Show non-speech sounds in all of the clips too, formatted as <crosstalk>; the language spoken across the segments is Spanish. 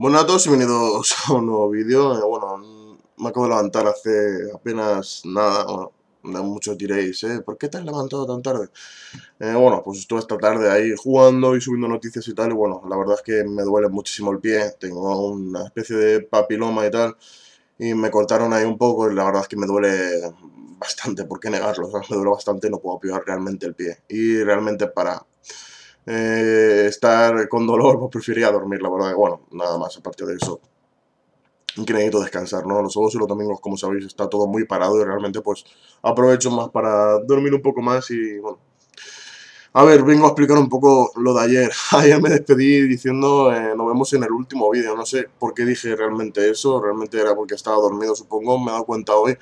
Bueno a todos bienvenidos a un nuevo vídeo, bueno, me acabo de levantar hace apenas nada, bueno, muchos diréis, ¿eh? ¿por qué te has levantado tan tarde? Eh, bueno, pues estuve esta tarde ahí jugando y subiendo noticias y tal, y bueno, la verdad es que me duele muchísimo el pie, tengo una especie de papiloma y tal, y me cortaron ahí un poco y la verdad es que me duele bastante, ¿por qué negarlo? O me duele bastante, y no puedo apoyar realmente el pie, y realmente para eh, estar con dolor, pues preferiría dormir, la verdad. Bueno, nada más, aparte de eso, Increíble descansar, ¿no? Los sábados y los domingos, como sabéis, está todo muy parado y realmente, pues, aprovecho más para dormir un poco más y, bueno. A ver, vengo a explicar un poco lo de ayer. <laughs> Ayer me despedí diciendo, eh, nos vemos en el último vídeo. No sé por qué dije realmente eso, realmente era porque estaba dormido, supongo. Me he dado cuenta hoy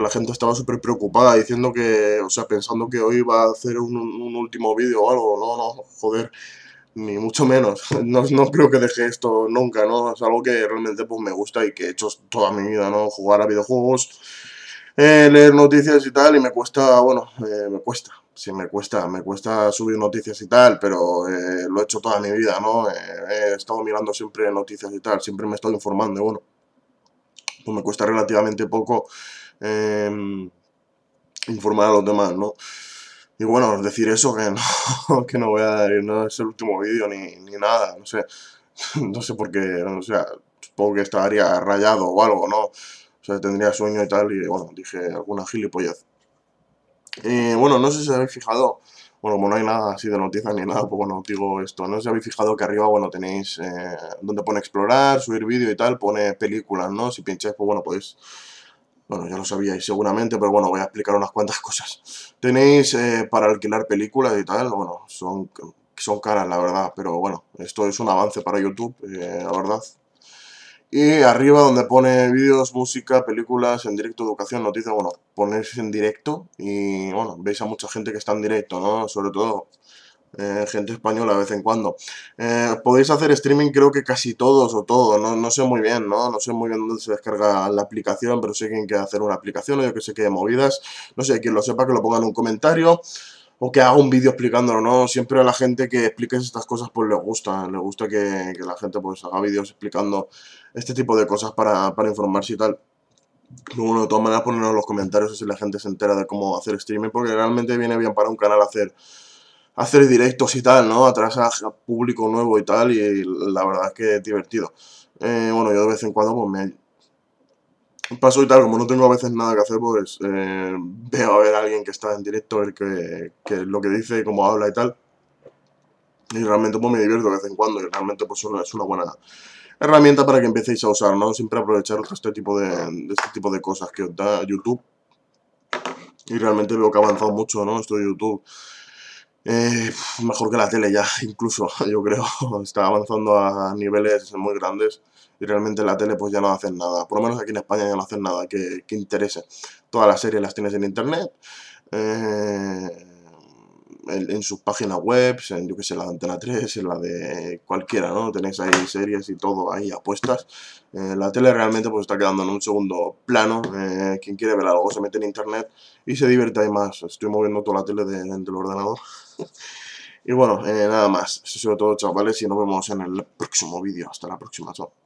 la gente estaba súper preocupada diciendo que, o sea, pensando que hoy iba a hacer un, último vídeo o algo, no, no, joder, ni mucho menos, <laughs> no, creo que deje esto nunca, ¿no? Es algo que realmente pues me gusta y que he hecho toda mi vida, ¿no? Jugar a videojuegos, eh, leer noticias y tal, y me cuesta, bueno, eh, me cuesta, sí, me cuesta, me cuesta subir noticias y tal, pero eh, lo he hecho toda mi vida, ¿no? he estado mirando siempre noticias y tal, siempre me he estado informando, bueno, pues me cuesta relativamente poco Em, informar a los demás, ¿no? Y bueno, decir eso que no, <laughs> que no voy a dar, no es el último vídeo ni, ni, nada, no sé, <laughs> no sé por qué, o sea, supongo que estaría rayado o algo, ¿no? O sea, tendría sueño y tal, y bueno, dije alguna gilipollez. Y bueno, no sé si habéis fijado, bueno, como no hay nada así de noticias ni nada, pues bueno, digo esto, no sé si habéis fijado que arriba, bueno, tenéis eh, donde pone explorar, subir vídeo y tal, pone películas, ¿no? Si pincháis, pues bueno, podéis... Bueno, ya lo sabíais seguramente, pero bueno, voy a explicar unas cuantas <laughs> cosas. Tenéis eh, para alquilar películas y tal, bueno, son, son caras la verdad, pero bueno, esto es un avance para YouTube, eh, la verdad. Y arriba donde pone vídeos, música, películas, en directo, educación, noticias, bueno, ponéis en directo y bueno, veis a mucha gente que está en directo, ¿no? Sobre todo eh, gente española de vez en cuando. Eh, podéis hacer streaming creo que casi todos o todo, no, sé muy bien, ¿no? No sé muy bien dónde se descarga la aplicación, pero sé quién quiere hacer una aplicación o yo que sé que movidas. No sé, quien lo sepa que lo ponga en un comentario o que haga un vídeo explicándolo, ¿no? Siempre a la gente que expliques estas cosas pues le gusta, le gusta que, la gente pues haga vídeos explicando este tipo de cosas para, informarse y tal. bueno, de todas maneras ponernos en los comentarios si la gente se entera de cómo hacer streaming, porque realmente viene bien para un canal hacer hacer directos y tal, ¿no? Atrás a público nuevo y tal, y, la verdad es que es divertido. Eh, bueno, yo de vez en cuando pues me paso y tal, como no tengo a veces nada que hacer, pues eh, veo a ver a alguien que está en directo, el ver lo que dice, cómo habla y tal. Y realmente pues me divierto de vez en cuando, y realmente pues es una buena herramienta para que empecéis a usar, ¿no? Siempre aprovechar este tipo de, este tipo de cosas que os da YouTube. Y realmente veo que ha avanzado mucho, ¿no? Esto de YouTube eh, mejor que la tele ya, incluso, <laughs> yo creo. Está avanzando a niveles muy grandes y realmente la tele pues ya no hacen nada. Por lo menos aquí en España ya no hacen nada que, que interese. Todas las series las tienes en internet. Eh, en, su sus páginas web, en yo que sé, la de Antena 3, en la de cualquiera, ¿no? Tenéis ahí series y todo, ahí apuestas. Eh, la tele realmente pues está quedando en un segundo plano. Eh, quien quiere ver algo se mete en internet y se divierte ahí más. Estoy moviendo toda la tele dentro del ordenador. <laughs> y bueno, eh, nada más. Eso es todo, chavales, y nos vemos en el próximo vídeo. Hasta la próxima, chao.